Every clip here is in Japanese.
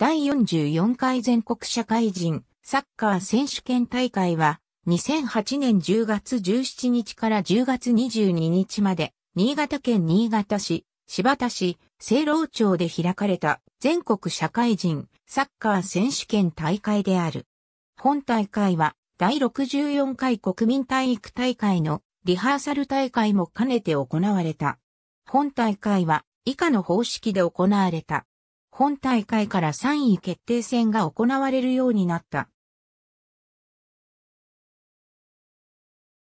第44回全国社会人サッカー選手権大会は2008年10月17日から10月22日まで新潟県新潟市、柴田市、清老町で開かれた全国社会人サッカー選手権大会である。本大会は第64回国民体育大会のリハーサル大会も兼ねて行われた。本大会は以下の方式で行われた。本大会から3位決定戦が行われるようになった。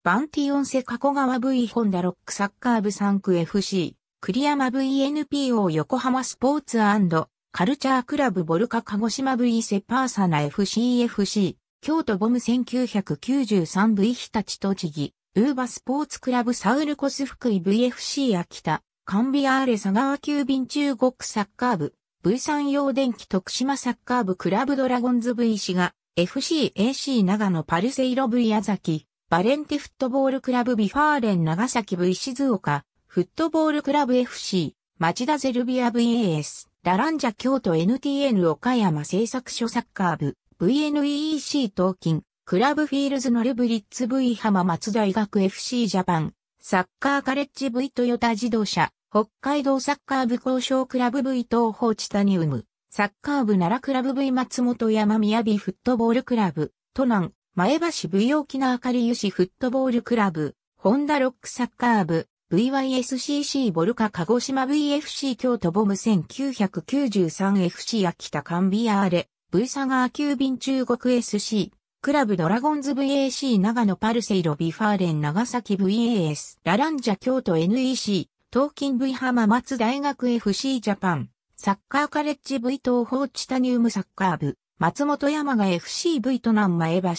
バンティオンセ加古川 V ホンダロックサッカー部3区 FC、栗山 VNPO 横浜スポーツカルチャークラブボルカ鹿児島 V セパーサナ FCFC、京都ボム1993 V 日立栃木、ウーバスポーツクラブサウルコス福井 VFC 秋田、カンビアーレ佐川急便中国サッカー部、V3 用電機徳島サッカー部クラブドラゴンズ V 氏が FCAC 長野パルセイロ V 矢崎、バレンティフットボールクラブビファーレン長崎 V 静岡、フットボールクラブ FC、町田ゼルビア VAS、ラランジャ京都 NTN 岡山製作所サッカー部、VNEEC 東京、クラブフィールズノルブリッツ V 浜松大学 FC ジャパン、サッカーカレッジ V トヨタ自動車、北海道サッカー部交渉クラブ V 東方チタニウム、サッカー部奈良クラブ V 松本山宮美フットボールクラブ、都南、前橋 V 沖縄かりゆしフットボールクラブ、ホンダロックサッカー部、VYSCC ボルカ鹿児島 VFC 京都ボム 1993FC 秋田カンビアーレ、V サガー急便中国 SC、クラブドラゴンズ VAC 長野パルセイロビファーレン長崎 VAS ラランジャ京都 NEC 東京 V 浜松大学 FC ジャパン、サッカーカレッジ V 東方チタニウムサッカー部、松本山が FCV 都南前橋、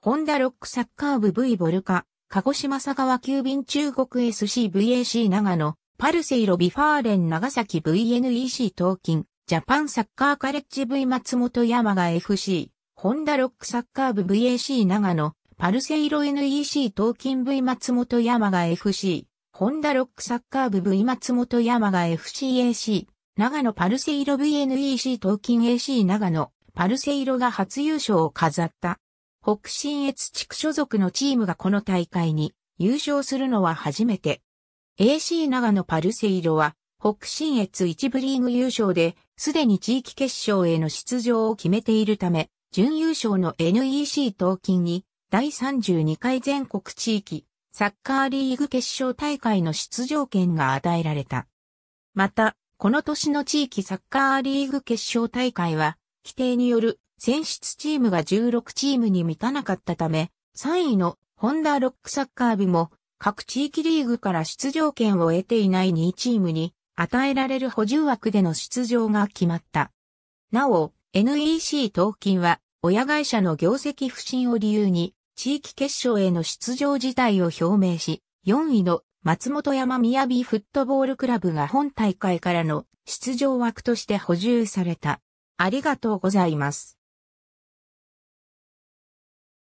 ホンダロックサッカー部 V ボルカ、鹿児島佐川急便中国 SCVAC 長野、パルセイロビファーレン長崎 VNEC 東京、ジャパンサッカーカレッジ V 松本山が FC、ホンダロックサッカー部 VAC 長野、パルセイロ NEC 東京 V 松本山が FC、ホンダロックサッカー部部井松本山が FCAC、長野パルセイロ VNEC 東金 AC 長野、パルセイロが初優勝を飾った。北信越地区所属のチームがこの大会に優勝するのは初めて。AC 長野パルセイロは北信越一部リーグ優勝で、すでに地域決勝への出場を決めているため、準優勝の NEC 東金に第32回全国地域サッカーリーグ決勝大会の出場権が与えられた。また、この年の地域サッカーリーグ決勝大会は、規定による選出チームが16チームに満たなかったため、3位のホンダロックサッカー部も各地域リーグから出場権を得ていない2チームに与えられる補充枠での出場が決まった。なお、NEC 東金は親会社の業績不振を理由に地域決勝への出場自体を表明し、4位の松本山雅フットボールクラブが本大会からの出場枠として補充された。ありがとうございます。